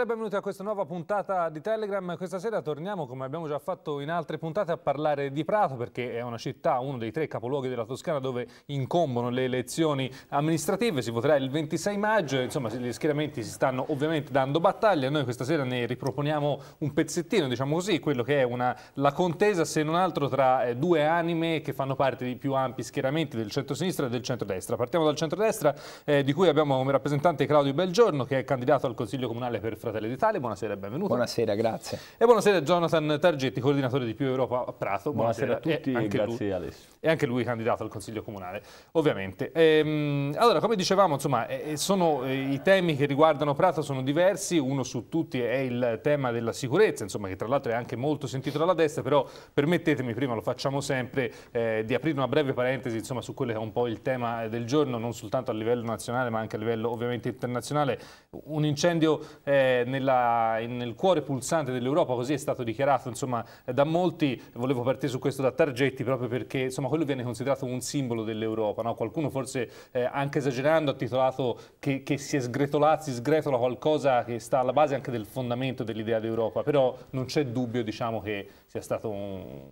buonasera e benvenuti a questa nuova puntata di Telegram. Questa sera torniamo, come abbiamo già fatto in altre puntate, a parlare di Prato perché è una città, uno dei tre capoluoghi della Toscana dove incombono le elezioni amministrative. Si voterà il 26 maggio, insomma gli schieramenti si stanno ovviamente dando battaglia. Noi questa sera ne riproponiamo un pezzettino, diciamo così, quello che è una, la contesa se non altro tra eh, due anime che fanno parte di più ampi schieramenti del centro-sinistra e del centro-destra. Partiamo dal centrodestra eh, di cui abbiamo come rappresentante Claudio Belgiorno che è candidato al Consiglio Comunale per Fratelli Fratelli d'Italia, buonasera e benvenuto. Buonasera, grazie. E buonasera Jonathan Targetti, coordinatore di Più Europa a Prato. Buonasera, buonasera a tutti e, grazie lui, Alessio. E anche lui candidato al Consiglio Comunale, ovviamente. Ehm, allora, come dicevamo, insomma, eh, eh, sono, eh, i temi che riguardano Prato sono diversi, uno su tutti è il tema della sicurezza, insomma, che tra l'altro è anche molto sentito dalla destra, però permettetemi, prima lo facciamo sempre, eh, di aprire una breve parentesi insomma, su quello che è un po' il tema del giorno, non soltanto a livello nazionale ma anche a livello ovviamente internazionale. Un incendio eh, nella, nel cuore pulsante dell'Europa, così è stato dichiarato insomma, da molti, volevo partire su questo da Targetti proprio perché insomma, quello viene considerato un simbolo dell'Europa, no? qualcuno forse eh, anche esagerando ha titolato che, che si è sgretolato, si sgretola qualcosa che sta alla base anche del fondamento dell'idea d'Europa, però non c'è dubbio diciamo, che sia stato un,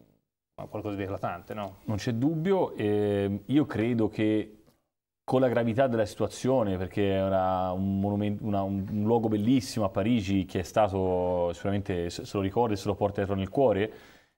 qualcosa di eclatante. No? Non c'è dubbio, eh, io credo che con la gravità della situazione, perché era un, monumento, una, un, luogo bellissimo a Parigi che è stato, sicuramente se lo ricorda e se lo porta dietro nel cuore,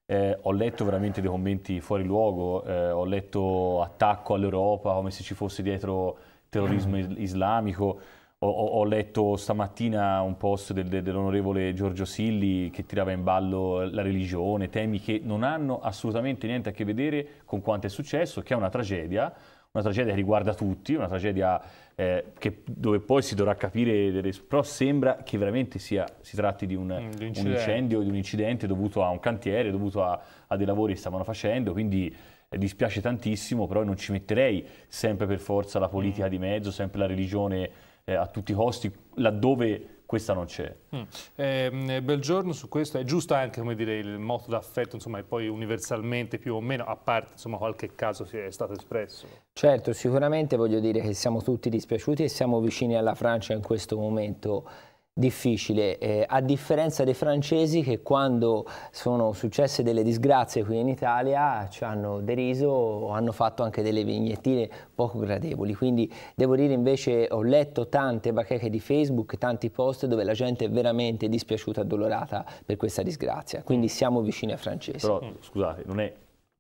eh, ho letto veramente dei commenti fuori luogo, eh, ho letto attacco all'Europa come se ci fosse dietro terrorismo islamico, ho, ho letto stamattina un post del, dell'onorevole Giorgio Silli che tirava in ballo la religione, temi che non hanno assolutamente niente a che vedere con quanto è successo, che è una tragedia, una tragedia che riguarda tutti, una tragedia eh, che, dove poi si dovrà capire, però sembra che veramente sia, si tratti di un, mm, un incendio, di un incidente dovuto a un cantiere, dovuto a, a dei lavori che stavano facendo, quindi eh, dispiace tantissimo, però non ci metterei sempre per forza la politica mm. di mezzo, sempre la religione eh, a tutti i costi, laddove questa non c'è. Mm. Eh, Belgiorno su questo è giusto anche dire, il moto d'affetto, insomma, e poi universalmente più o meno, a parte insomma, qualche caso si è stato espresso. Certo, sicuramente voglio dire che siamo tutti dispiaciuti e siamo vicini alla Francia in questo momento difficile, eh, a differenza dei francesi che quando sono successe delle disgrazie qui in Italia ci hanno deriso o hanno fatto anche delle vignettine poco gradevoli, quindi devo dire invece ho letto tante bacheche di Facebook, tanti post dove la gente è veramente dispiaciuta addolorata per questa disgrazia, quindi mm. siamo vicini ai francesi. Però scusate, non è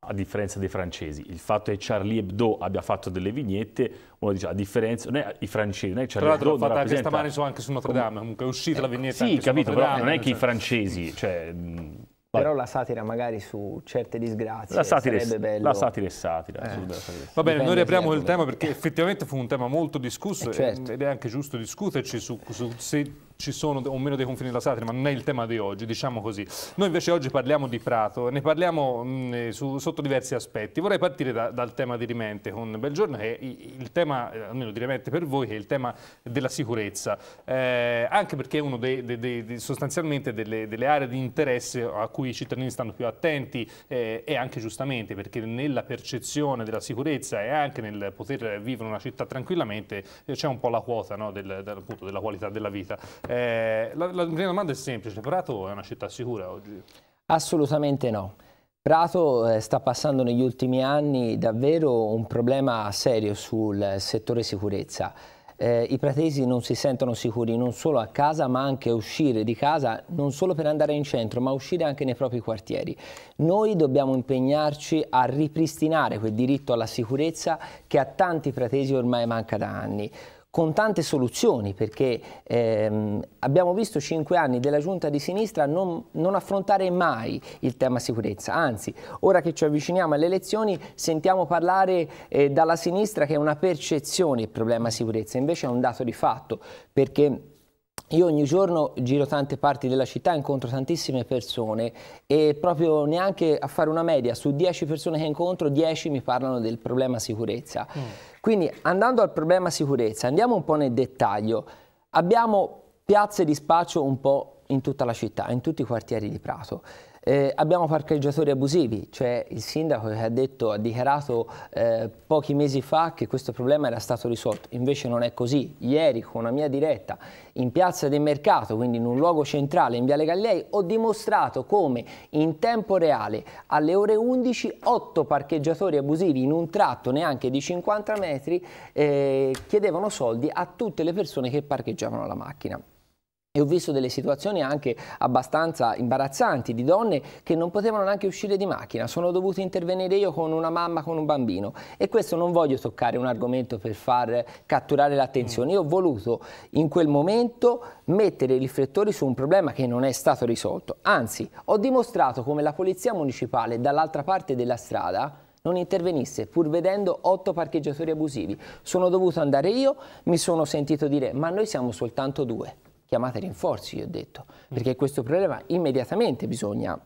a differenza dei francesi. Il fatto che Charlie Hebdo abbia fatto delle vignette, uno dice a differenza, non è i francesi, non è che Charlie Hebdo fatta rappresenta... anche stamani so anche su Notre Dame, comunque è uscita eh, la vignetta Sì, capito, però non è che i francesi, cioè... Però la satira magari su certe disgrazie la satira sarebbe è, bello. La satira è satira. Eh. Satira. Va bene, noi riapriamo il tema perché effettivamente fu un tema molto discusso eh, certo. ed è anche giusto discuterci su, su se ci sono o meno dei confini della satira, ma non è il tema di oggi, diciamo così. Noi invece oggi parliamo di Prato, ne parliamo mh, eh, su, sotto diversi aspetti. Vorrei partire da, dal tema di Rimente con Belgiorno, che è il tema, eh, almeno di Rimente per voi, che è il tema della sicurezza, eh, anche perché è uno dei, dei, dei, sostanzialmente delle, delle, aree di interesse a cui i cittadini stanno più attenti eh, e anche giustamente perché nella percezione della sicurezza e anche nel poter vivere una città tranquillamente eh, c'è un po' la quota no, del, del, appunto, della qualità della vita. Eh, la, la mia domanda è semplice, Prato è una città sicura oggi? Assolutamente no. Prato eh, sta passando negli ultimi anni davvero un problema serio sul settore sicurezza. Eh, I pratesi non si sentono sicuri non solo a casa ma anche a uscire di casa, non solo per andare in centro ma uscire anche nei propri quartieri. Noi dobbiamo impegnarci a ripristinare quel diritto alla sicurezza che a tanti pratesi ormai manca da anni con tante soluzioni, perché ehm, abbiamo visto cinque anni della giunta di sinistra non, non, affrontare mai il tema sicurezza, anzi, ora che ci avviciniamo alle elezioni sentiamo parlare eh, dalla sinistra che è una percezione il problema sicurezza, invece è un dato di fatto, perché io ogni giorno giro tante parti della città, incontro tantissime persone e proprio neanche a fare una media, su 10 persone che incontro, 10 mi parlano del problema sicurezza. Mm. Quindi andando al problema sicurezza, andiamo un po' nel dettaglio. Abbiamo piazze di spaccio un po' in tutta la città, in tutti i quartieri di Prato. Eh, abbiamo parcheggiatori abusivi, cioè il sindaco che ha, detto, ha dichiarato eh, pochi mesi fa che questo problema era stato risolto, invece non è così. Ieri con una mia diretta in piazza del mercato, quindi in un luogo centrale in Viale Gallei, ho dimostrato come in tempo reale alle ore 11 otto parcheggiatori abusivi in un tratto neanche di 50 metri eh, chiedevano soldi a tutte le persone che parcheggiavano la macchina. E ho visto delle situazioni anche abbastanza imbarazzanti di donne che non potevano neanche uscire di macchina, sono dovuto intervenire io con una mamma, con un bambino e questo non voglio toccare un argomento per far catturare l'attenzione, mm. io ho voluto in quel momento mettere i riflettori su un problema che non è stato risolto, anzi ho dimostrato come la polizia municipale dall'altra parte della strada non intervenisse, pur vedendo otto parcheggiatori abusivi. Sono dovuto andare io, mi sono sentito dire ma noi siamo soltanto due chiamate rinforzi, io ho detto, mm. perché questo problema immediatamente bisogna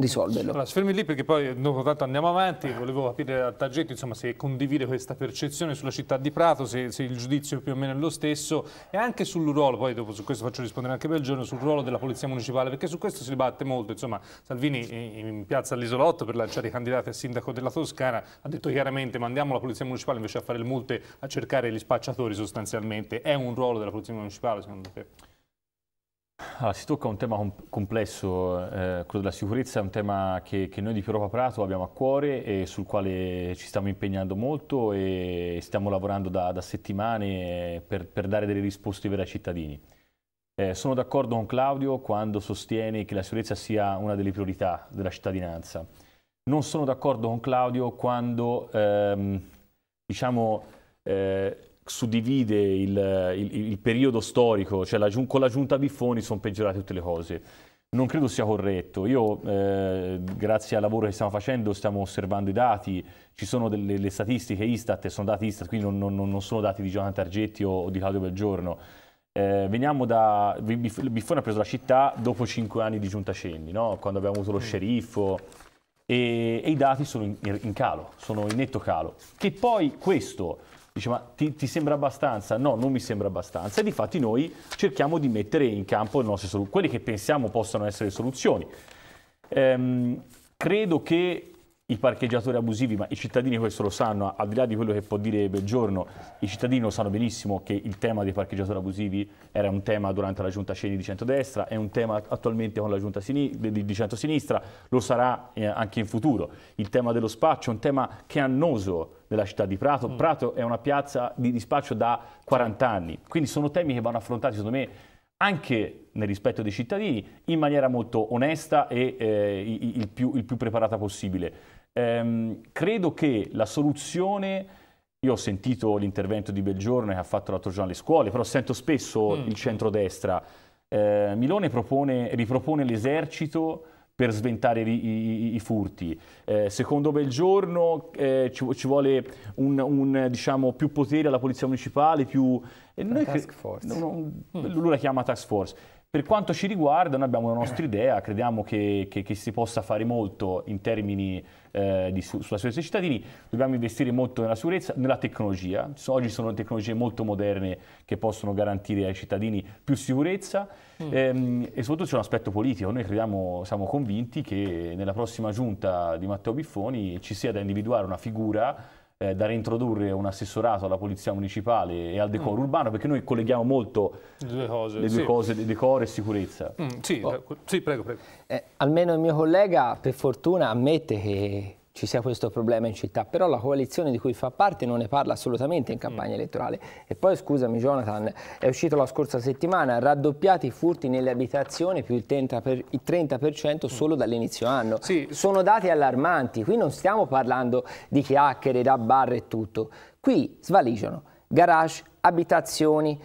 risolverlo. Allora, fermi lì perché poi dopo tanto andiamo avanti, volevo capire da Taggetti insomma, se condivide questa percezione sulla città di Prato, se, se, il giudizio più o meno è lo stesso e anche sul ruolo, poi dopo su questo faccio rispondere anche Belgione, sul ruolo della Polizia Municipale perché su questo si dibatte molto, insomma Salvini in, in piazza all'Isolotto per lanciare i candidati a sindaco della Toscana ha detto chiaramente mandiamo la Polizia Municipale invece a fare le multe a cercare gli spacciatori sostanzialmente, è un ruolo della Polizia Municipale secondo te? Allora, si tocca un tema complesso, eh, quello della sicurezza è un tema che, che, noi di Più Europa Prato abbiamo a cuore e sul quale ci stiamo impegnando molto e stiamo lavorando da, da settimane per, per, dare delle risposte vere ai cittadini. Eh, sono d'accordo con Claudio quando sostiene che la sicurezza sia una delle priorità della cittadinanza. Non sono d'accordo con Claudio quando ehm, diciamo, eh, suddivide il, il, il periodo storico, cioè la, con la giunta Biffoni sono peggiorate tutte le cose. Non credo sia corretto. Io, eh, grazie al lavoro che stiamo facendo, stiamo osservando i dati. Ci sono delle statistiche Istat, sono dati Istat, quindi non, non, non sono dati di Jonathan Targetti o, o di Claudio Belgiorno. Eh, veniamo da... Biffone ha preso la città dopo cinque anni di giunta Cenni, no? quando abbiamo avuto lo mm. sceriffo. E, e i dati sono in, in calo, sono in netto calo. Che poi questo Dice, ma ti, ti, sembra abbastanza? No, non mi sembra abbastanza. E difatti noi cerchiamo di mettere in campo le nostre soluzioni, quelle che pensiamo possano essere soluzioni. Ehm, credo che i parcheggiatori abusivi, ma i cittadini questo lo sanno, al di là di quello che può dire Belgiorno, i cittadini lo sanno benissimo che il tema dei parcheggiatori abusivi era un tema durante la giunta Ceni di centrodestra, è un tema attualmente con la giunta di, centrosinistra, lo sarà eh, anche in futuro. Il tema dello spaccio è un tema che è annoso della città di Prato. Mm. Prato è una piazza di, di spaccio da 40 anni, quindi sono temi che vanno affrontati secondo me anche nel rispetto dei cittadini in maniera molto onesta e eh, il, più, il più preparata possibile. Ehm, credo che la soluzione... Io ho sentito l'intervento di Belgiorno che ha fatto l'altro giorno alle scuole, però sento spesso mm. il centrodestra. Eh, Milone propone, ripropone l'esercito per sventare i, i, i furti. Eh, secondo Belgiorno eh, ci, ci, vuole un, un, diciamo, più potere alla polizia municipale, più... Eh, task force. No, no, mm. Lui la chiama task force. Per quanto ci riguarda, noi abbiamo la nostra idea, crediamo che, che, che si possa fare molto in termini eh, di, su, sulla sicurezza dei cittadini, dobbiamo investire molto nella sicurezza, nella tecnologia. Oggi sono tecnologie molto moderne che possono garantire ai cittadini più sicurezza mm. ehm, e soprattutto c'è un aspetto politico. Noi crediamo, siamo convinti che nella prossima giunta di Matteo Biffoni ci sia da individuare una figura eh, da reintrodurre un assessorato alla polizia municipale e al decoro mm. urbano, perché noi colleghiamo molto due cose, le due sì. cose, di decoro e sicurezza. Mm, sì, oh. Eh, sì, prego, prego. Eh, almeno il mio collega, per fortuna, ammette che ci sia questo problema in città, però la coalizione di cui fa parte non ne parla assolutamente in campagna mm. elettorale. E poi, scusami Jonathan, è uscito la scorsa settimana, raddoppiati i furti nelle abitazioni più il 30%, per, il 30 mm. solo dall'inizio anno. Sì. Sono dati allarmanti, qui non stiamo parlando di chiacchiere da bar e tutto. Qui svaligiano garage, abitazioni.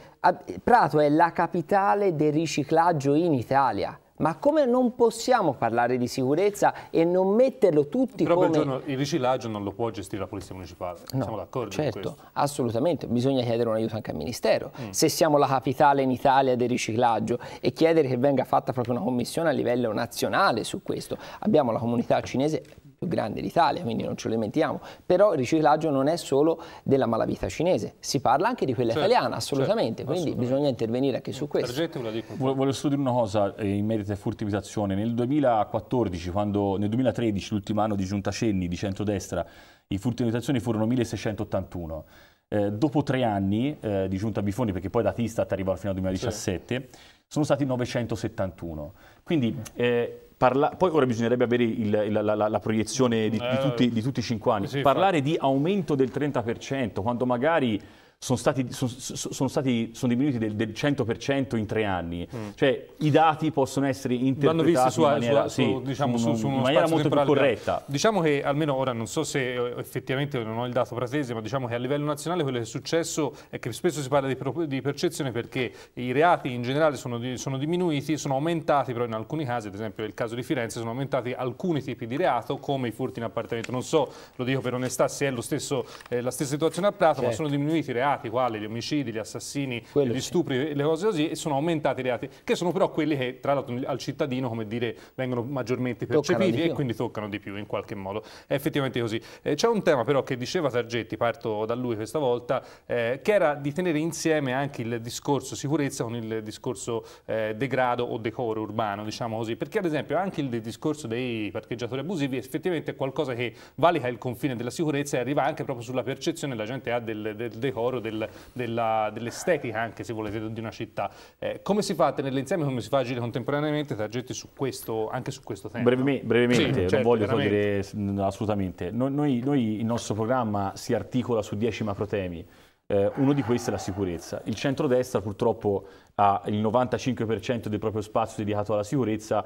Prato è la capitale del riciclaggio in Italia ma come non possiamo parlare di sicurezza e non metterlo tutti Però come... Però il riciclaggio non lo può gestire la Polizia Municipale, no, siamo d'accordo certo, assolutamente, bisogna chiedere un aiuto anche al Ministero. Mm. Se siamo la capitale in Italia del riciclaggio e chiedere che venga fatta proprio una commissione a livello nazionale su questo. Abbiamo la comunità cinese più grande d'Italia, quindi non ce lo lamentiamo. Però il riciclaggio non è solo della malavita cinese, si parla anche di quella certo, italiana, certo, assolutamente, certo, quindi assolutamente. bisogna intervenire anche su mm. questo. Voglio solo dire una cosa eh, in merito alla furtivizzazione. Nel 2014, quando, nel 2013, l'ultimo anno di Giunta Cenni di centrodestra, i furti furtivizzazioni furono 1681. Eh, dopo tre anni eh, di Giunta Bifoni, perché poi da Tistat arrivò fino al 2017, sì. sono stati 971. Quindi eh, Parla... Poi ora bisognerebbe avere il, la, la, la, proiezione di, di, eh, tutti, di tutti i cinque anni. Sì, Parlare fa... di aumento del 30%, quando magari sono stati, sono, sono stati sono diminuiti del, del, 100% in tre anni. Mm. Cioè i dati possono essere interpretati visti su, in maniera, su, sì, diciamo, su, su in maniera molto più corretta. Diciamo che almeno ora, non so se eh, effettivamente non ho il dato pratese, ma diciamo che a livello nazionale quello che è successo è che spesso si parla di, di percezione perché i reati in generale sono, di, sono diminuiti, sono aumentati però in alcuni casi, ad esempio nel caso di Firenze, sono aumentati alcuni tipi di reato come i furti in appartamento. Non so, lo dico per onestà, se è stesso, eh, la stessa situazione a Prato, certo. ma sono diminuiti i reati reati quali gli omicidi, gli assassini, quelli gli stupri, sì. le cose così, e sono aumentati i reati, che sono però quelli che tra l'altro al cittadino, come dire, vengono maggiormente percepiti e quindi toccano di più in qualche modo. È effettivamente così. Eh, C'è un tema però che diceva Sargetti, parto da lui questa volta, eh, che era di tenere insieme anche il discorso sicurezza con il discorso eh, degrado o decoro urbano, diciamo così, perché ad esempio anche il discorso dei parcheggiatori abusivi effettivamente è qualcosa che valica il confine della sicurezza e arriva anche proprio sulla percezione la gente ha del, del decoro proprio del, dell'estetica anche se volete di una città. Eh, come si fa a tenerle insieme, come si fa a agire contemporaneamente, traggetti su questo, anche su questo tema? Brevime, brevemente, sì, non certo, voglio togliere assolutamente. Noi, noi, il nostro programma si articola su dieci macrotemi. Eh, uno di questi è la sicurezza. Il centrodestra purtroppo ha il 95% del proprio spazio dedicato alla sicurezza,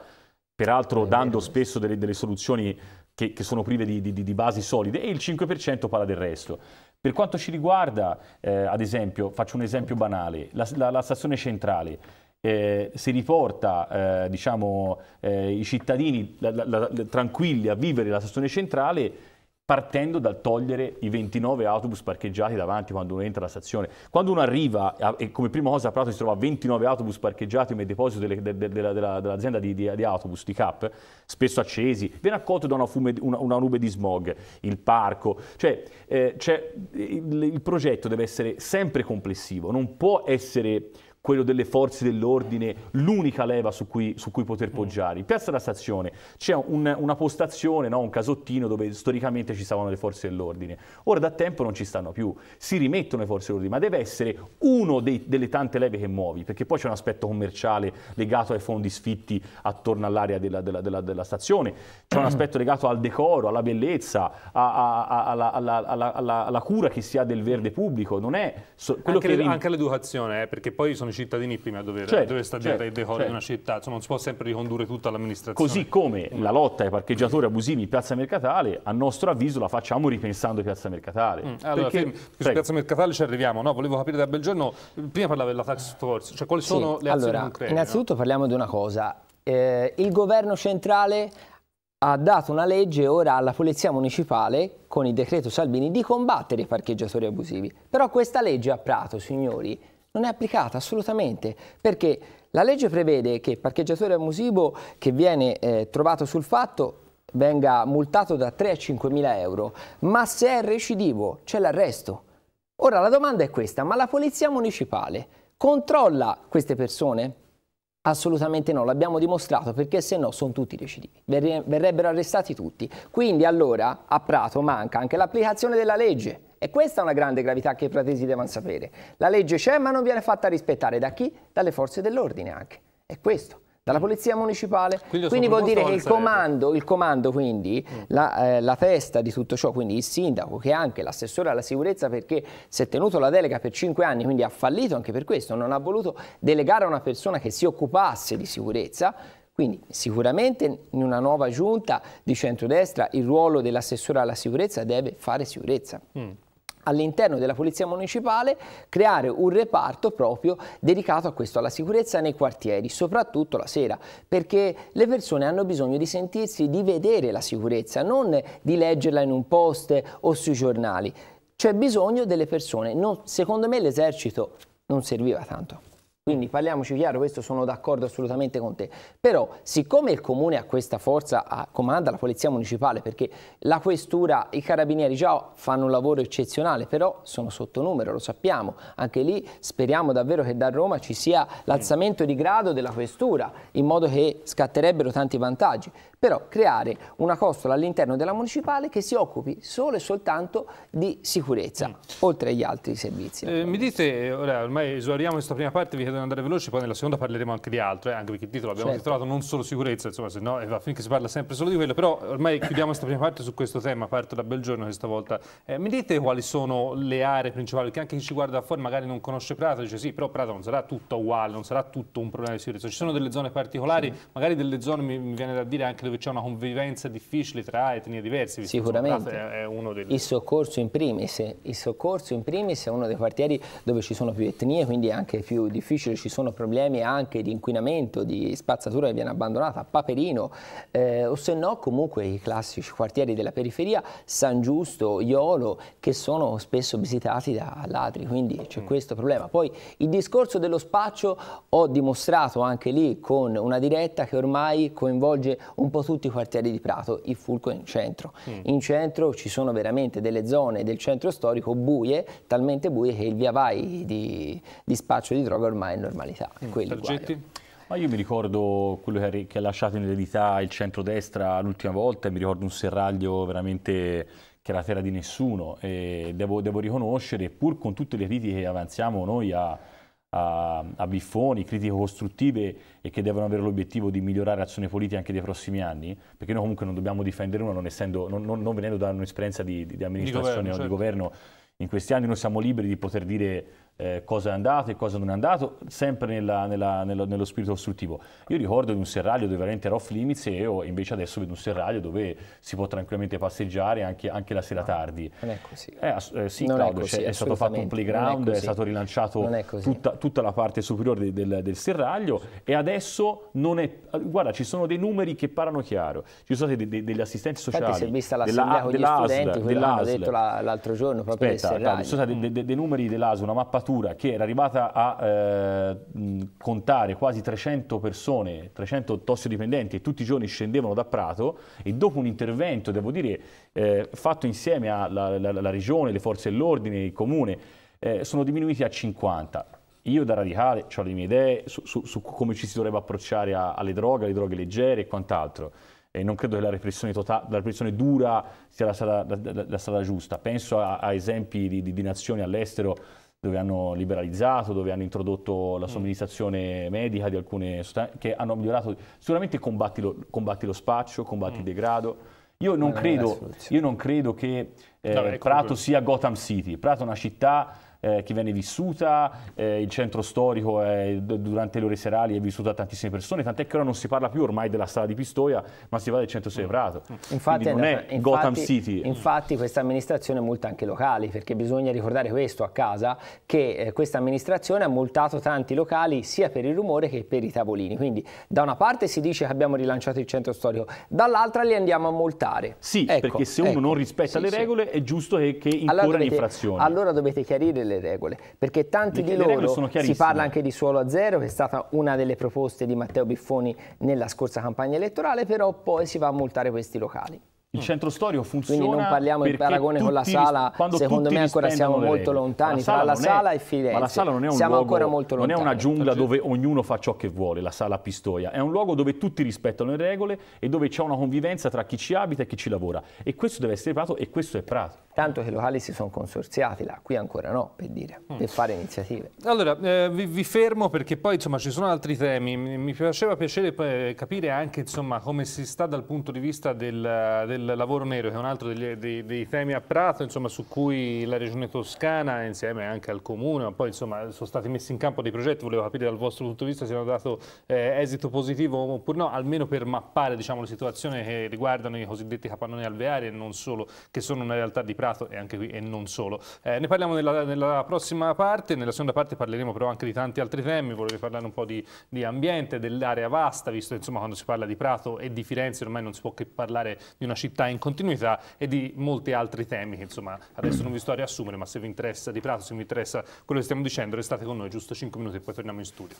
peraltro eh, dando eh. spesso delle, delle soluzioni che, che, sono prive di, di, di basi solide, e il 5% parla del resto. Per quanto ci riguarda, eh, ad esempio, faccio un esempio banale, la, la, la stazione centrale. Eh, si riporta eh, diciamo, eh, i cittadini la, la, la, tranquilli a vivere la stazione centrale partendo dal togliere i 29 autobus parcheggiati davanti quando uno entra alla stazione. Quando uno arriva e come prima cosa a Prato si trova 29 autobus parcheggiati come deposito dell'azienda di, di, di, autobus, di CAP, spesso accesi, viene accolto da una, fume, una, una nube di smog, il parco, cioè, eh, cioè il, il progetto deve essere sempre complessivo, non può essere quello delle forze dell'ordine, l'unica leva su cui, su cui, poter mm. poggiare. In piazza della stazione c'è un, una postazione, no, un casottino dove storicamente ci stavano le forze dell'ordine. Ora da tempo non ci stanno più, si rimettono le forze dell'ordine, ma deve essere uno dei, delle tante leve che muovi, perché poi c'è un aspetto commerciale legato ai fondi sfitti attorno all'area della, della, della, della, stazione, c'è un aspetto legato al decoro, alla bellezza, a, a, a, alla, alla, alla, alla, cura che si ha del verde pubblico. Non è so, quello anche, che... anche l'educazione, eh, perché poi sono i cittadini prima a dover, certo, dover stabilire certo, i decori certo. di una città, insomma non si può sempre ricondurre tutta l'amministrazione. Così come la lotta ai parcheggiatori abusivi in Piazza Mercatale, a nostro avviso la facciamo ripensando Piazza Mercatale. Mm. Allora, perché... fermi, su Piazza Mercatale ci arriviamo, no? volevo capire da Belgiorno, prima parlava della tax force, cioè quali sì, sono le allora, azioni concrete? Innanzitutto no? parliamo di una cosa, eh, il governo centrale ha dato una legge ora alla Polizia Municipale, con il decreto Salvini, di combattere i parcheggiatori abusivi. Però questa legge a Prato, signori, non è applicata assolutamente perché la legge prevede che il parcheggiatore abusivo che viene eh, trovato sul fatto venga multato da 3 a 5 mila euro, ma se è recidivo c'è l'arresto. Ora la domanda è questa, ma la polizia municipale controlla queste persone? Assolutamente no, l'abbiamo dimostrato perché se no sono tutti recidivi, verrebbero arrestati tutti. Quindi allora a Prato manca anche l'applicazione della legge. E questa è una grande gravità che i pratesi devono sapere. La legge c'è ma non viene fatta rispettare da chi? Dalle forze dell'ordine anche. È questo dalla polizia municipale. Quindi, quindi vuol dire che il comando, il comando quindi, mm. la, eh, la, testa di tutto ciò, quindi il sindaco che è anche l'assessore alla sicurezza perché si è tenuto la delega per cinque anni, quindi ha fallito anche per questo, non ha voluto delegare a una persona che si occupasse di sicurezza, quindi sicuramente in una nuova giunta di centrodestra il ruolo dell'assessore alla sicurezza deve fare sicurezza. Mm all'interno della Polizia Municipale creare un reparto proprio dedicato a questo, alla sicurezza nei quartieri, soprattutto la sera, perché le persone hanno bisogno di sentirsi, di vedere la sicurezza, non di leggerla in un post o sui giornali. C'è bisogno delle persone. Non, secondo me l'esercito non serviva tanto. Quindi parliamoci chiaro, questo sono d'accordo assolutamente con te. Però siccome il comune ha questa forza, a, comanda la polizia municipale, perché la questura, i carabinieri già fanno un lavoro eccezionale, però sono sotto numero, lo sappiamo. Anche lì speriamo davvero che da Roma ci sia l'alzamento di grado della questura, in modo che scatterebbero tanti vantaggi però creare una costola all'interno della municipale che si occupi solo e soltanto di sicurezza, mm. oltre agli altri servizi. Eh, mi dite, ora, ormai esauriamo questa prima parte, vi chiedo di andare veloce, poi nella seconda parleremo anche di altro, eh, anche perché il titolo abbiamo certo. titolato non solo sicurezza, insomma, se no eh, finché si parla sempre solo di quello, però ormai chiudiamo questa prima parte su questo tema, parto da Belgiorno questa volta. Eh, mi dite quali sono le aree principali, perché anche chi ci guarda da fuori magari non conosce Prato, dice sì, però Prato non sarà tutto uguale, non sarà tutto un problema di sicurezza, ci sono delle zone particolari, sì. magari delle zone, mi, mi viene da dire, anche che c'è una convivenza difficile tra etnie diverse. Sicuramente. È, è dei... il, soccorso in primis, il soccorso in primis è uno dei quartieri dove ci sono più etnie, quindi è anche più difficile, ci sono problemi anche di inquinamento, di spazzatura che viene abbandonata, Paperino, eh, o se no comunque i classici quartieri della periferia, San Giusto, Iolo, che sono spesso visitati da ladri, quindi c'è mm. questo problema. Poi il discorso dello spaccio ho dimostrato anche lì con una diretta che ormai coinvolge un po' tutti i quartieri di Prato, il fulco è in centro. Mm. In centro ci sono veramente delle zone del centro storico buie, talmente buie che il via vai di, di spaccio di droga ormai è normalità. Mm. Ma io mi ricordo quello che ha lasciato in eredità il centrodestra l'ultima volta e mi ricordo un serraglio veramente che era terra di nessuno e devo, devo riconoscere, pur con tutte le critiche che avanziamo noi a, a, a Biffoni, critiche costruttive e che devono avere l'obiettivo di migliorare l'azione politica anche dei prossimi anni? Perché noi comunque non dobbiamo difendere uno non, essendo, non, non, non venendo da un'esperienza di, di amministrazione di governo, o certo. di governo. In questi anni noi siamo liberi di poter dire eh, cosa è andato e cosa non è andato, sempre nella, nella, nello, nello, spirito costruttivo. Io ricordo di un serraglio dove veramente era off limits e io invece adesso vedo un serraglio dove si può tranquillamente passeggiare anche, anche la sera ah, tardi. Non è così. Eh, eh, sì, Claudio, è, cioè, è, stato fatto un playground, è, è, stato rilanciato è tutta, tutta, la parte superiore del, del, serraglio e adesso non è... Guarda, ci sono dei numeri che parlano chiaro. Ci sono state de, degli assistenti sociali. Infatti si è vista la della, con degli studenti, quello l'hanno detto l'altro giorno proprio Aspetta, Claudio, sono stati mm. dei, dei numeri dell'ASL, una mappatura struttura che era arrivata a eh, contare quasi 300 persone, 300 tossicodipendenti e tutti i giorni scendevano da Prato e dopo un intervento, devo dire, eh, fatto insieme alla regione, le forze dell'ordine, il comune, eh, sono diminuiti a 50. Io da radicale ho le mie idee su, su, su come ci si dovrebbe approcciare a, alle droghe, alle droghe leggere e quant'altro. E non credo che la repressione, totale, la repressione dura sia la strada, la, la strada, giusta. Penso a, a esempi di, di, di nazioni all'estero dove hanno liberalizzato, dove hanno introdotto la mm. somministrazione mm. medica di alcune sostanze, che hanno migliorato. Sicuramente combatti lo, combatti lo spaccio, combatti mm. il degrado. Io non, credo, io non credo che eh, Vabbè, Prato sia Gotham City. Prato è una città eh, che viene vissuta, eh, il centro storico è, durante le ore serali è vissuto da tantissime persone, tant'è che ora non si parla più ormai della strada di Pistoia, ma si va del centro celebrato. Mm. Infatti, Quindi non è infatti, Gotham City. Infatti questa amministrazione multa anche i locali, perché bisogna ricordare questo a casa, che eh, questa amministrazione ha multato tanti locali sia per il rumore che per i tavolini. Quindi da una parte si dice che abbiamo rilanciato il centro storico, dall'altra li andiamo a multare. Sì, ecco, perché se uno ecco, non rispetta sì, le regole sì. è giusto che, che incorra allora in infrazione. Allora dovete chiarire delle regole, perché tanti di, di loro, si parla anche di suolo a zero, che è stata una delle proposte di Matteo Biffoni nella scorsa campagna elettorale, però poi si va a multare questi locali. Il mm. centro storico funziona. Quindi non parliamo in paragone tutti, con la sala, secondo me ancora siamo molto lontani tra la sala, e Firenze. Ma la sala non è un siamo luogo, ancora molto lontani. Non è una giungla dove ognuno fa ciò che vuole, la sala Pistoia. È un luogo dove tutti rispettano le regole e dove c'è una convivenza tra chi ci abita e chi ci lavora. E questo deve essere Prato e questo è Prato. Tanto che i locali si sono consorziati là, qui ancora no, per dire, mm. per fare iniziative. Allora, eh, vi, vi, fermo perché poi insomma ci sono altri temi. Mi, faceva piacere eh, capire anche insomma come si sta dal punto di vista del, del del lavoro nero, che è un altro degli, dei, dei, temi a Prato, insomma, su cui la Regione Toscana, insieme anche al Comune, ma poi insomma, sono stati messi in campo dei progetti, volevo capire dal vostro punto di vista se hanno dato eh, esito positivo oppure no, almeno per mappare diciamo, le situazioni che riguardano i cosiddetti capannoni alveari e non solo, che sono una realtà di Prato e anche qui e non solo. Eh, ne parliamo nella, nella, prossima parte, nella seconda parte parleremo però anche di tanti altri temi, volevo parlare un po' di, di ambiente, dell'area vasta, visto che insomma, quando si parla di Prato e di Firenze ormai non si può che parlare di una città città in continuità e di molti altri temi che insomma adesso non vi sto a riassumere ma se vi interessa di Prato, se vi interessa quello che stiamo dicendo restate con noi giusto 5 minuti e poi torniamo in studio.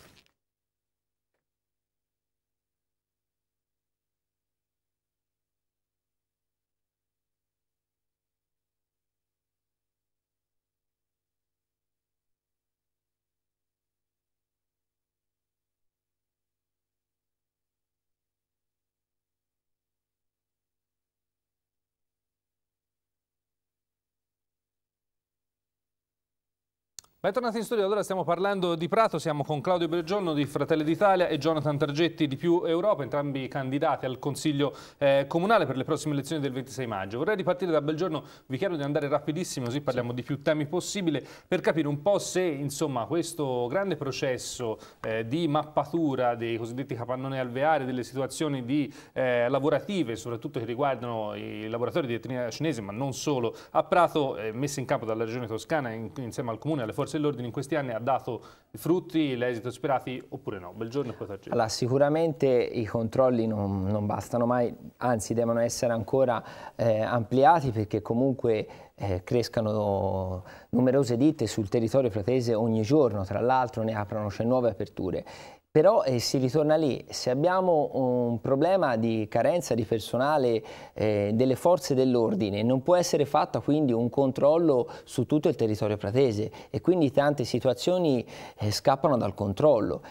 Bentornati in studio, allora stiamo parlando di Prato, siamo con Claudio Bergiorno di Fratelli d'Italia e Jonathan Targetti di Più Europa, entrambi candidati al Consiglio eh, Comunale per le prossime elezioni del 26 maggio. Vorrei ripartire da Belgiorno, vi chiedo di andare rapidissimo così parliamo sì. di più temi possibile per capire un po' se insomma, questo grande processo eh, di mappatura dei cosiddetti capannoni alveari, delle situazioni di, eh, lavorative, soprattutto che riguardano i lavoratori di etnia cinese ma non solo, a Prato, eh, messi in campo dalla Regione Toscana in, insieme al Comune e alle forze forze dell'ordine in questi anni ha dato frutti, l'esito sperati oppure no? Bel giorno e Allora, sicuramente i controlli non, non, bastano mai, anzi devono essere ancora eh, ampliati perché comunque eh, crescano numerose ditte sul territorio pratese ogni giorno, tra l'altro ne aprono cioè, nuove aperture però eh, si ritorna lì, se abbiamo un problema di carenza di personale eh, delle forze dell'ordine, non può essere fatto quindi un controllo su tutto il territorio pratese e quindi tante situazioni eh, scappano dal controllo.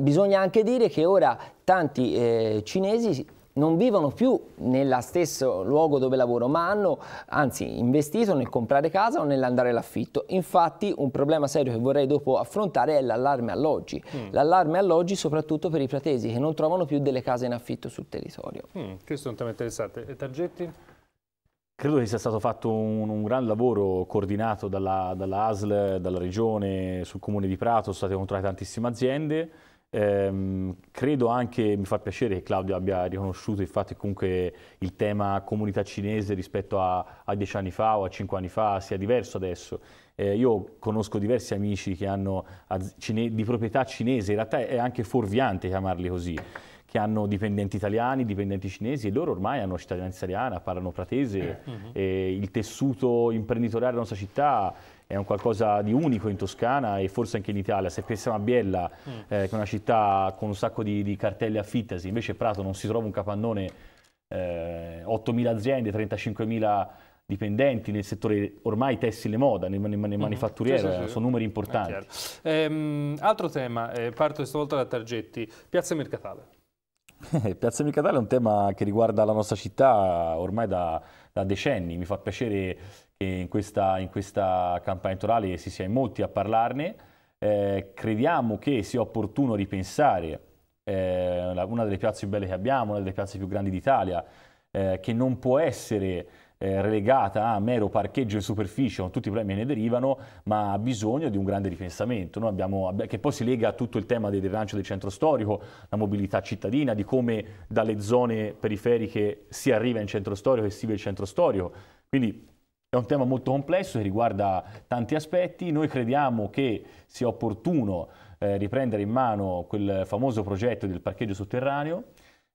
Bisogna anche dire che ora tanti eh, cinesi non vivono più nello stesso luogo dove lavoro, ma hanno anzi investito nel comprare casa o nell'andare all'affitto. Infatti un problema serio che vorrei dopo affrontare è l'allarme alloggi. Mm. L'allarme alloggi soprattutto per i pratesi che non trovano più delle case in affitto sul territorio. Mm. Questo è un tema interessante. E Targetti? Credo che sia stato fatto un, un gran lavoro coordinato dalla, dalla ASL, dalla Regione, sul Comune di Prato, sono state controllate tantissime aziende Ehm, credo anche, mi fa piacere che Claudio abbia riconosciuto il fatto che comunque il tema comunità cinese rispetto a, a dieci anni fa o a cinque anni fa sia diverso adesso. Eh, io conosco diversi amici che hanno di proprietà cinese, in realtà è anche fuorviante chiamarli così, che hanno dipendenti italiani, dipendenti cinesi e loro ormai hanno cittadinanza italiana, parlano pratese, mm -hmm. eh, il tessuto imprenditoriale della nostra città è un qualcosa di unico in Toscana e forse anche in Italia. Se pensiamo a Biella, mm. eh, che è una città con un sacco di, di cartelle affittasi, invece Prato non si trova un capannone, eh, 8.000 aziende, 35.000 dipendenti nel settore ormai tessile moda, nel, nel, nel mm. manifatturiero, sì, sì, eh, sì. sono numeri eh, importanti. Ehm, altro tema, eh, parto volta da Targetti, Piazza Mercatale. Piazza Mercatale è un tema che riguarda la nostra città ormai da, da decenni, mi fa piacere che in questa, in questa campagna elettorale si sia in molti a parlarne. Eh, crediamo che sia opportuno ripensare eh, una delle piazze più belle che abbiamo, una delle piazze più grandi d'Italia, eh, che non può essere eh, relegata a mero parcheggio in superficie con tutti i problemi che ne derivano, ma ha bisogno di un grande ripensamento, abbiamo, che poi si lega a tutto il tema del rilancio del centro storico, la mobilità cittadina, di come dalle zone periferiche si arriva in centro storico e si vive il centro storico. Quindi è un tema molto complesso che riguarda tanti aspetti. Noi crediamo che sia opportuno eh, riprendere in mano quel famoso progetto del parcheggio sotterraneo.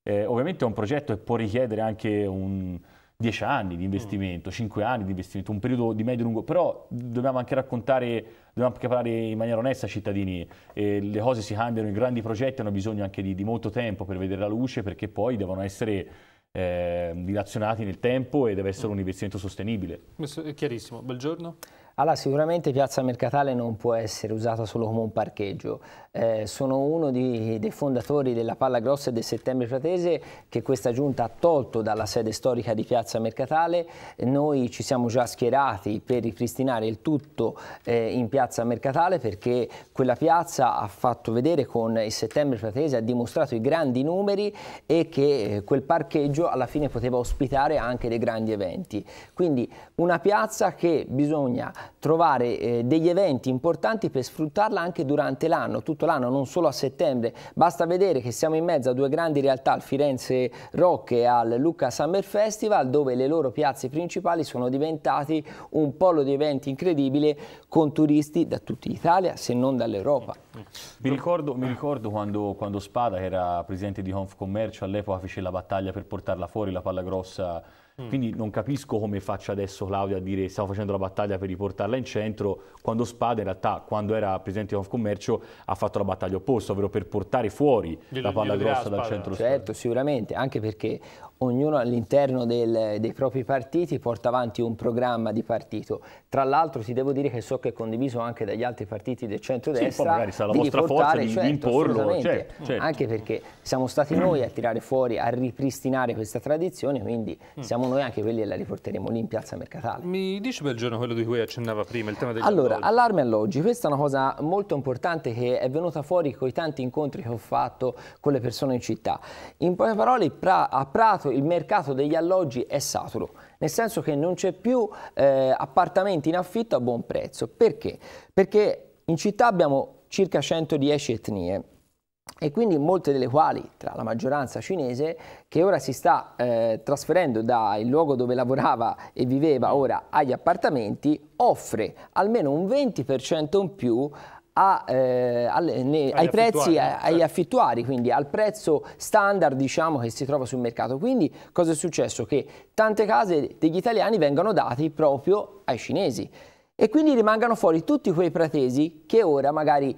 Eh, ovviamente è un progetto che può richiedere anche un 10 anni di investimento, 5 mm. anni di investimento, un periodo di medio e lungo, però dobbiamo anche raccontare, dobbiamo anche parlare in maniera onesta ai cittadini, eh, le cose si cambiano, i grandi progetti hanno bisogno anche di, di molto tempo per vedere la luce perché poi devono essere eh, dilazionati nel tempo e deve essere un investimento sostenibile. Questo è chiarissimo. Buongiorno. Allora, sicuramente Piazza Mercatale non può essere usata solo come un parcheggio eh, sono uno di, dei fondatori della Palla Grossa e del Settembre Pratese che questa giunta ha tolto dalla sede storica di Piazza Mercatale. Noi ci siamo già schierati per ripristinare il tutto eh, in Piazza Mercatale perché quella piazza ha fatto vedere con il Settembre Pratese, ha dimostrato i grandi numeri e che eh, quel parcheggio alla fine poteva ospitare anche dei grandi eventi. Quindi una piazza che bisogna trovare eh, degli eventi importanti per sfruttarla anche durante l'anno, tutto Orsolano, non solo a settembre. Basta vedere che siamo in mezzo a due grandi realtà, al Firenze Rock e al Lucca Summer Festival, dove le loro piazze principali sono diventate un polo di eventi incredibile con turisti da tutta Italia, se non dall'Europa. Mi ricordo, mi ricordo quando, quando Spada, che era presidente di Commercio, all'epoca fece la battaglia per portarla fuori, la palla grossa Mm. Quindi non capisco come faccia adesso Claudia a dire stiamo facendo la battaglia per riportarla in centro, quando Spada in realtà, quando era presidente di Confcommercio, ha fatto la battaglia opposta, ovvero per portare fuori glielo, la palla grossa dal centro. Certo, sicuramente, anche perché ognuno all'interno dei propri partiti porta avanti un programma di partito. Tra l'altro ti devo dire che so che è condiviso anche dagli altri partiti del centrodestra. Sì, poi magari sarà la vostra forza di, certo, di imporlo. Certo, certo. Anche perché siamo stati noi a tirare fuori, a ripristinare questa tradizione, quindi mm. siamo noi anche quelli e la riporteremo lì in piazza mercatale. Mi dici per giorno quello di cui accennava prima, il tema degli Allora, alloggi. allarme alloggi. Questa è una cosa molto importante che è venuta fuori con i tanti incontri che ho fatto con le persone in città. In poche parole, a Prato ecco, il mercato degli alloggi è saturo, nel senso che non c'è più eh, appartamenti in affitto a buon prezzo. Perché? Perché in città abbiamo circa 110 etnie e quindi molte delle quali, tra la maggioranza cinese, che ora si sta eh, trasferendo dal luogo dove lavorava e viveva ora agli appartamenti, offre almeno un 20% in più a, eh, alle, ne, ai, ai prezzi, eh, certo. ai affittuari, quindi al prezzo standard diciamo, che si trova sul mercato. Quindi cosa è successo? Che tante case degli italiani vengono date proprio ai cinesi e quindi rimangano fuori tutti quei pretesi che ora magari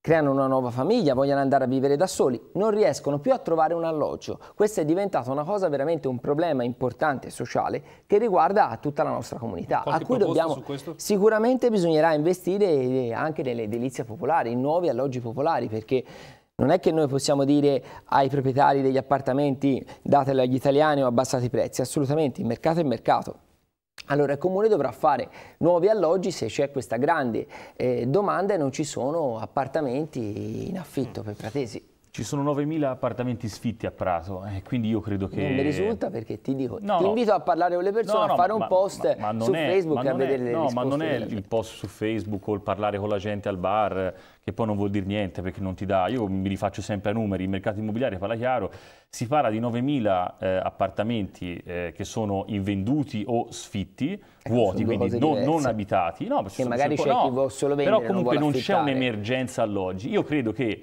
creano una nuova famiglia, vogliono andare a vivere da soli, non riescono più a trovare un alloggio. Questa è diventata una cosa veramente un problema importante sociale che riguarda tutta la nostra comunità, a cui dobbiamo sicuramente bisognerà investire anche nelle edilizie popolari, in nuovi alloggi popolari, perché non è che noi possiamo dire ai proprietari degli appartamenti dateli agli italiani o abbassate i prezzi, assolutamente, il mercato è mercato. Allora il comune dovrà fare nuovi alloggi se c'è questa grande eh, domanda e non ci sono appartamenti in affitto per pratesi. Ci sono 9.000 appartamenti sfitti a Prato, eh, quindi io credo che... Non mi risulta perché ti dico, no, ti no. invito a parlare con le persone, no, a fare un ma, post ma, ma su è, Facebook e a vedere è, le no, risposte. No, ma non è il post su Facebook o il parlare con la gente al bar, che poi non vuol dire niente perché non ti dà... Io mi rifaccio sempre a numeri, il mercato immobiliare parla chiaro, si parla di 9.000 eh, appartamenti eh, che sono invenduti o sfitti, eh, vuoti, quindi non, non, abitati. No, che magari c'è chi vuole solo vendere, Però comunque non, non c'è un'emergenza alloggi. Io credo che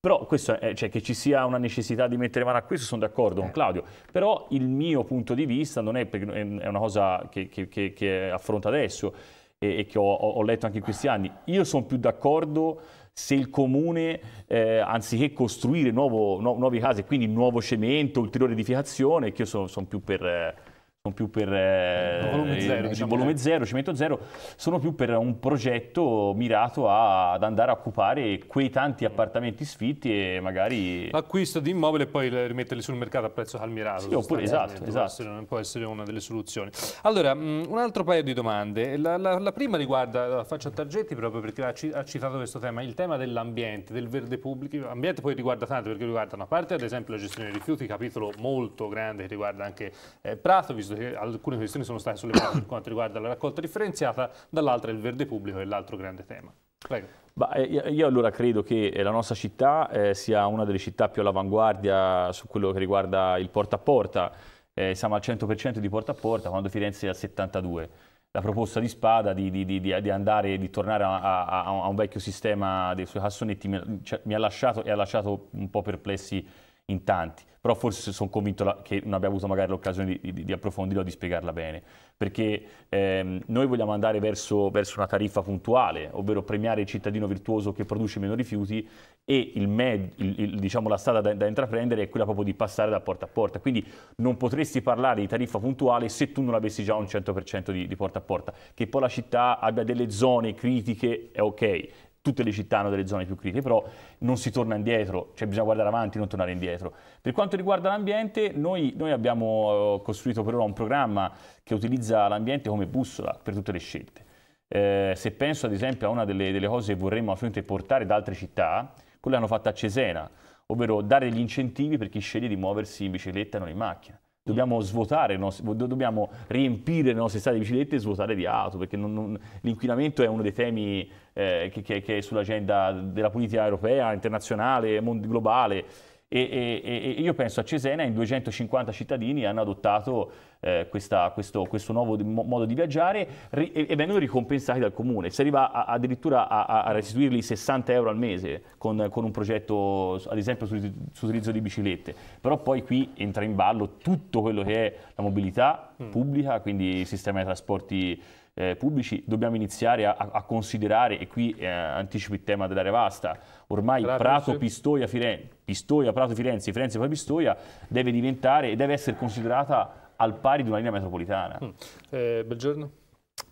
però questo è, cioè, che ci sia una necessità di mettere mano a questo, sono d'accordo eh. con Claudio, però il mio punto di vista non è, è una cosa che, che, che, che affronto adesso e, e che ho, ho, letto anche in questi anni. Io sono più d'accordo se il comune, eh, anziché costruire nuovo, no, nuove case, quindi nuovo cemento, ulteriore edificazione, che io sono, sono più per... Eh, sono più per eh, volume zero, diciamo, eh, diciamo volume zero, cemento zero, sono più per un progetto mirato a, ad andare a occupare quei tanti appartamenti sfitti e magari... L'acquisto di immobili e poi rimetterli sul mercato a prezzo calmirato. Sì, oppure, esatto, esatto. Può esatto. essere, può essere, una delle soluzioni. Allora, mh, mm, un altro paio di domande. La, la, la prima riguarda, la faccio a Targetti proprio perché ha, ha citato questo tema, il tema dell'ambiente, del verde pubblico. L'ambiente poi riguarda tanto perché riguarda una parte, ad esempio, la gestione dei rifiuti, capitolo molto grande che riguarda anche eh, Prato, visto che eh, alcune questioni sono state sollevate per quanto riguarda la raccolta differenziata, dall'altra il verde pubblico è l'altro grande tema. Prego. Bah, eh, io allora credo che eh, la nostra città eh, sia una delle città più all'avanguardia su quello che riguarda il porta a porta. Eh, siamo al 100% di porta a porta quando Firenze è al 72%. La proposta di Spada di, di, di, di andare, di tornare a, a, a, un vecchio sistema dei suoi cassonetti mi, cioè, mi ha lasciato e ha lasciato un po' perplessi in tanti però forse sono convinto che non abbiamo avuto magari l'occasione di, di, di approfondirla, di spiegarla bene, perché ehm, noi vogliamo andare verso, verso, una tariffa puntuale, ovvero premiare il cittadino virtuoso che produce meno rifiuti e il med, il, il, diciamo, la strada da, da, intraprendere è quella proprio di passare da porta a porta, quindi non potresti parlare di tariffa puntuale se tu non avessi già un 100% di, di porta a porta, che poi la città abbia delle zone critiche è ok, tutte le città hanno delle zone più critiche, però non si torna indietro, cioè bisogna guardare avanti, non tornare indietro. Per quanto riguarda l'ambiente, noi, noi, abbiamo eh, costruito per ora un programma che utilizza l'ambiente come bussola per tutte le scelte. Eh, se penso ad esempio a una delle, delle cose che vorremmo assolutamente portare da altre città, quelle hanno fatto a Cesena, ovvero dare degli incentivi per chi sceglie di muoversi in bicicletta e non in macchina. Dobbiamo svuotare, nostri, dobbiamo riempire le nostre stadi di biciclette e svuotare di auto, perché l'inquinamento è uno dei temi eh, che, che, che è sull'agenda della politica europea, internazionale, globale. E, e, e, io penso a Cesena in 250 cittadini hanno adottato eh, questa, questo, questo, nuovo modo di viaggiare ri, e, e, vengono ricompensati dal comune. Si arriva a, addirittura a, a, restituirgli 60 euro al mese con, con un progetto ad esempio sull'utilizzo di biciclette, però poi qui entra in ballo tutto quello che è la mobilità mm. pubblica, quindi il sistema dei trasporti eh, pubblici, dobbiamo iniziare a, a considerare, e qui eh, anticipo il tema dell'area vasta, ormai Prato, Pistoia, Firenze, Pistoia, Prato, Firenze, Firenze, Pistoia, deve diventare e deve essere considerata al pari di una linea metropolitana. Mm. Eh, bel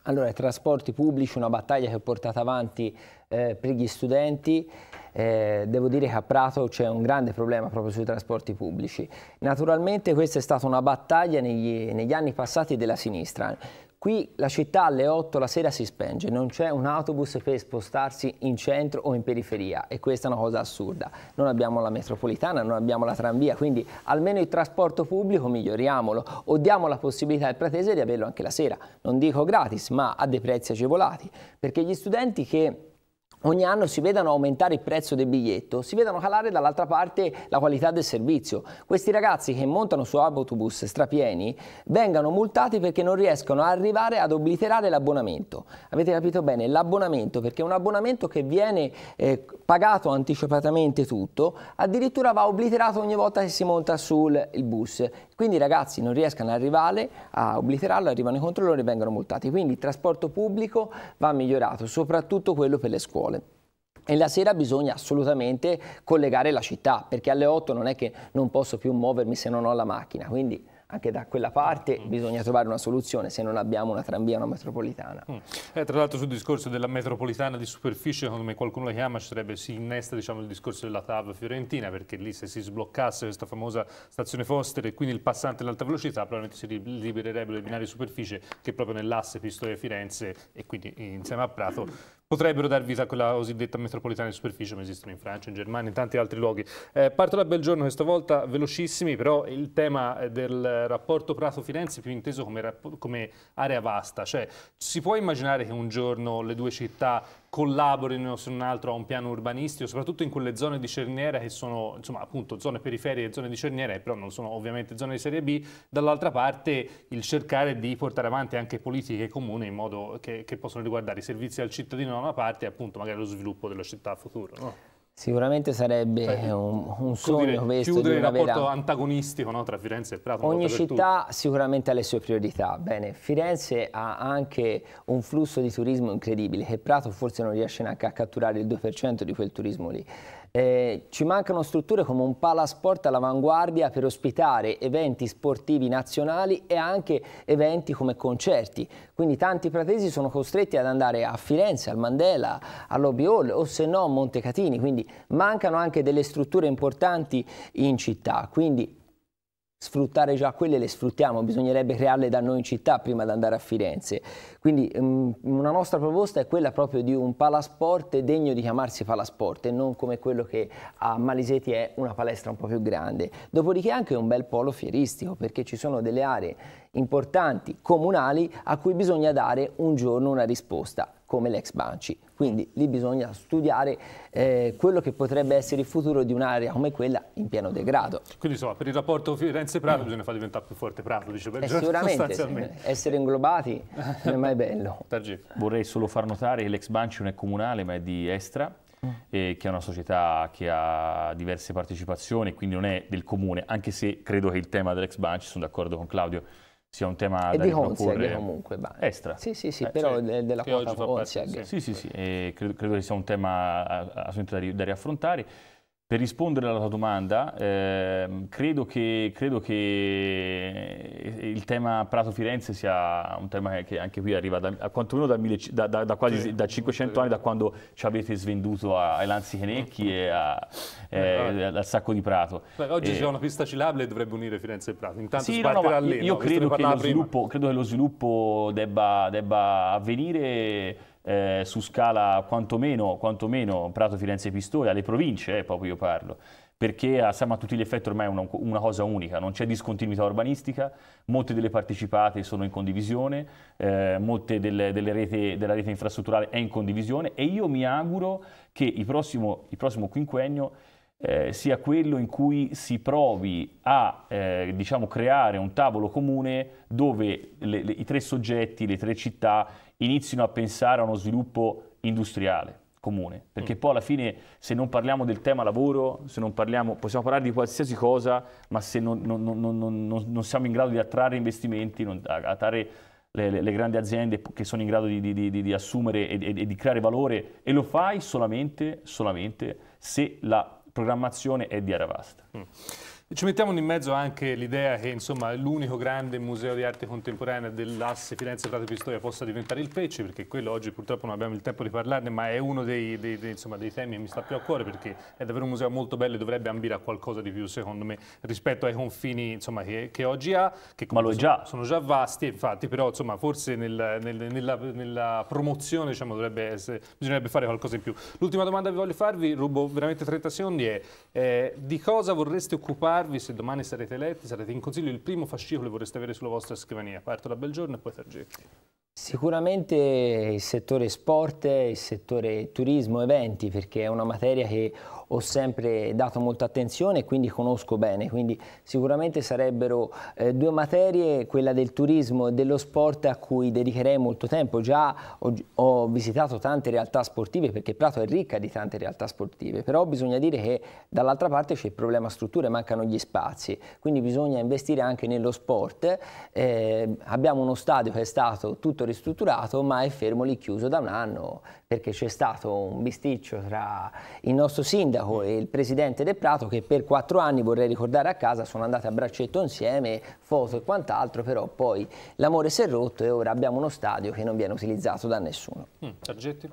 Allora, i trasporti pubblici, una battaglia che ho portato avanti eh, per gli studenti. Eh, devo dire che a Prato c'è un grande problema proprio sui trasporti pubblici. Naturalmente questa è stata una battaglia negli, negli anni passati della sinistra. Qui la città alle 8 la sera si spenge, non c'è un autobus per spostarsi in centro o in periferia e questa è una cosa assurda. Non abbiamo la metropolitana, non abbiamo la tranvia, quindi almeno il trasporto pubblico miglioriamolo o diamo la possibilità al pratese di averlo anche la sera. Non dico gratis, ma a dei prezzi agevolati, perché gli studenti che ogni anno si vedano aumentare il prezzo del biglietto, si vedano calare dall'altra parte la qualità del servizio. Questi ragazzi che montano su autobus strapieni vengano multati perché non riescono a arrivare ad obliterare l'abbonamento. Avete capito bene? L'abbonamento, perché un abbonamento che viene eh, pagato anticipatamente tutto, addirittura va obliterato ogni volta che si monta sul bus. Quindi i ragazzi non riescono a rivale a obliterarlo, arrivano i controllori e vengono multati. Quindi il trasporto pubblico va migliorato, soprattutto quello per le scuole. E la sera bisogna assolutamente collegare la città, perché alle 8 non è che non posso più muovermi se non ho la macchina, quindi anche da quella parte mm. bisogna trovare una soluzione se non abbiamo una tranvia, o una metropolitana. Mm. Eh, tra l'altro sul discorso della metropolitana di superficie, come qualcuno la chiama, sarebbe, si innesta diciamo, il discorso della TAV fiorentina, perché lì se si sbloccasse questa famosa stazione Foster e quindi il passante all'alta velocità, probabilmente si libererebbero i binari di superficie che proprio nell'asse Pistoia-Firenze e quindi insieme a Prato potrebbero dar vita a quella cosiddetta metropolitana di superficie, come esistono in Francia, in Germania, in tanti altri luoghi. Eh, parto da Belgiorno questa volta, velocissimi, però il tema eh, del rapporto Prato-Firenze è più inteso come, come area vasta, cioè si può immaginare che un giorno le due città collaborino se non altro a un piano urbanistico, soprattutto in quelle zone di cerniera che sono insomma, appunto zone periferiche, zone di cerniera, però non sono ovviamente zone di serie B, dall'altra parte il cercare di portare avanti anche politiche comuni in modo che, che possono riguardare i servizi al cittadino da una parte e appunto magari lo sviluppo della città a futuro. No? Sicuramente sarebbe Beh, cioè, un, un sogno dire, questo. Chiudere il rapporto vera... antagonistico no, tra Firenze e Prato. Ogni città sicuramente ha le sue priorità. Bene, Firenze ha anche un flusso di turismo incredibile che Prato forse non riesce neanche a catturare il 2% di quel turismo lì. Eh, ci mancano strutture come un palasport all'avanguardia per ospitare eventi sportivi nazionali e anche eventi come concerti. Quindi tanti pratesi sono costretti ad andare a Firenze, al Mandela, all'Obi Hall o se no a Montecatini. Quindi mancano anche delle strutture importanti in città. Quindi sfruttare già quelle le sfruttiamo, bisognerebbe crearle da noi in città prima di andare a Firenze. Quindi um, una nostra proposta è quella proprio di un palasport degno di chiamarsi palasport e non come quello che a Maliseti è una palestra un po' più grande. Dopodiché anche un bel polo fieristico perché ci sono delle aree importanti comunali a cui bisogna dare un giorno una risposta come l'ex Banci. Quindi lì bisogna studiare eh, quello che potrebbe essere il futuro di un'area come quella in pieno degrado. Quindi insomma per il rapporto Firenze-Prato mm. bisogna far diventare più forte Prato, dice per Eh, sicuramente, se, essere inglobati non è mai bello. Vorrei solo far notare che l'ex Banci non è comunale ma è di Estra, eh, che è una società che ha diverse partecipazioni, quindi non è del comune, anche se credo che il tema dell'ex Banci, sono d'accordo con Claudio, sia un tema e da di Honsieg comunque va. Extra. Sì, sì, sì, eh, però cioè, della quota Honsieg. Sì, sì, sì, sì. credo, credo che sia un tema assolutamente da riaffrontare. Per rispondere alla tua domanda, eh, credo, che, credo, che, eh, il tema Prato-Firenze sia un tema che anche qui arriva da, a quantomeno da, mille, da, da, da quasi sì, da 500 anni, da quando ci avete svenduto ai Lanzi Canecchi e a, eh, eh al Sacco di Prato. Beh, oggi eh, c'è una pista ciclabile e dovrebbe unire Firenze e Prato. Intanto sì, no, no, io, io credo, che sviluppo, credo, che lo sviluppo, debba, debba avvenire eh, su scala quantomeno, quantomeno Prato, Firenze e Pistoia, le province, eh, proprio io parlo, perché a, a tutti gli effetti ormai è una, una cosa unica, non c'è discontinuità urbanistica, molte delle partecipate sono in condivisione, eh, molte delle, delle rete, della rete infrastrutturale è in condivisione e io mi auguro che il prossimo, il prossimo quinquennio eh, sia quello in cui si provi a eh, diciamo, creare un tavolo comune dove le, le, i tre soggetti, le tre città inizino a pensare a uno sviluppo industriale comune, perché mm. poi alla fine se non parliamo del tema lavoro, se non parliamo, possiamo parlare di qualsiasi cosa, ma se non, non, non, non siamo in grado di attrarre investimenti, non, attrarre le, le, le, grandi aziende che sono in grado di, di, di, di assumere e, e, di creare valore, e lo fai solamente, solamente se la programmazione e di Aravast. Mm. Ci mettiamo in mezzo anche l'idea che l'unico grande museo di arte contemporanea dell'asse Firenze Prato Pistoia possa diventare il Pecce, perché quello oggi purtroppo non abbiamo il tempo di parlarne, ma è uno dei, dei, dei, insomma, dei temi che mi sta più a cuore perché è davvero un museo molto bello e dovrebbe ambire a qualcosa di più, secondo me, rispetto ai confini insomma, che, che, oggi ha, che ma lo sono, già. sono già vasti, infatti, però insomma, forse nel, nel, nella, nella, promozione diciamo, essere, bisognerebbe fare qualcosa in più. L'ultima domanda che voglio farvi, rubo veramente 30 secondi, è eh, di cosa vorreste occupare farvi, se domani sarete eletti, sarete in consiglio, il primo fascicolo che vorreste avere sulla vostra scrivania. Parto da Belgiorno e poi Targetti. Sicuramente il settore sport, il settore turismo, eventi, perché è una materia che ho sempre dato molta attenzione e quindi conosco bene, quindi sicuramente sarebbero eh, due materie, quella del turismo e dello sport a cui dedicherei molto tempo. Già ho, ho, visitato tante realtà sportive perché Prato è ricca di tante realtà sportive, però bisogna dire che dall'altra parte c'è il problema strutture, mancano gli spazi, quindi bisogna investire anche nello sport. Eh, abbiamo uno stadio che è stato tutto ristrutturato ma è fermo lì chiuso da un anno perché c'è stato un bisticcio tra il nostro sindaco e il presidente De Prato che per quattro anni vorrei ricordare a casa sono andati a braccetto insieme, foto e quant'altro, però poi l'amore si è rotto e ora abbiamo uno stadio che non viene utilizzato da nessuno. Mm, Sargetti?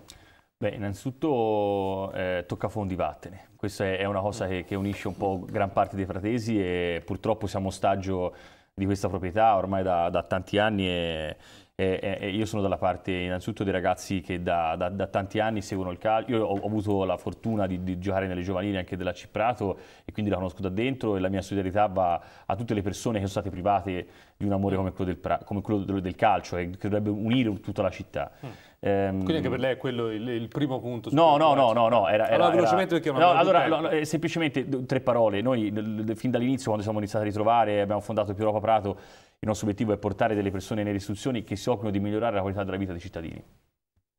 Beh, innanzitutto eh, tocca fondi vattene. Questa è una cosa che, che unisce un po' gran parte dei fratesi e purtroppo siamo ostaggio di questa proprietà ormai da, da tanti anni e, eh, eh, io sono dalla parte innanzitutto dei ragazzi che da, da, da tanti anni seguono il calcio, io ho, ho avuto la fortuna di, di, giocare nelle giovanili anche della Ciprato e quindi la conosco da dentro e la mia solidarietà va a tutte le persone che sono state private di un amore come quello del, come quello del calcio che dovrebbe unire tutta la città. Mm. Ehm, Quindi anche per lei è quello il, il primo punto? No, no, no, cioè. no, no, era, era, allora, velocemente perché no, allora, no, ecco. eh, semplicemente tre parole. Noi fin dall'inizio, quando siamo iniziati a ritrovare, abbiamo fondato Più Europa Prato, il nostro obiettivo è portare delle persone nelle istituzioni che si occupino di migliorare la qualità della vita dei cittadini.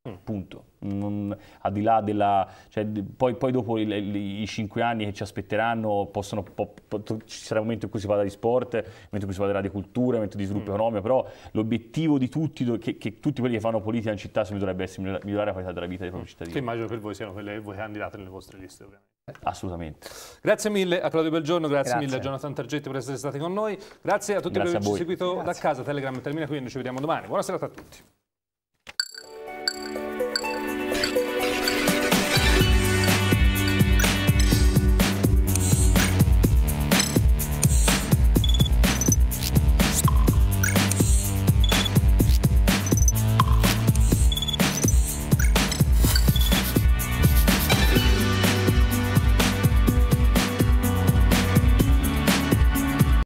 Mm. Punto. Non, al di là della... Cioè, poi, poi, dopo il, il, i cinque anni che ci aspetteranno possono, po, po, ci sarà un momento in cui si parla di sport, un momento in cui si parlerà di cultura, un momento di sviluppo mm. economico, però l'obiettivo di tutti, che, che, tutti quelli che fanno politica in città dovrebbe essere migliorare la qualità della vita dei propri mm. cittadini. Che immagino per voi siano quelle che voi candidate nelle vostre liste ovviamente. Assolutamente. Grazie mille a Claudio Belgiorno, grazie, grazie. mille a Jonathan Targetti per essere stati con noi, grazie a tutti grazie per averci seguito grazie. da casa, Telegram termina qui e noi ci vediamo domani. Buona serata a tutti.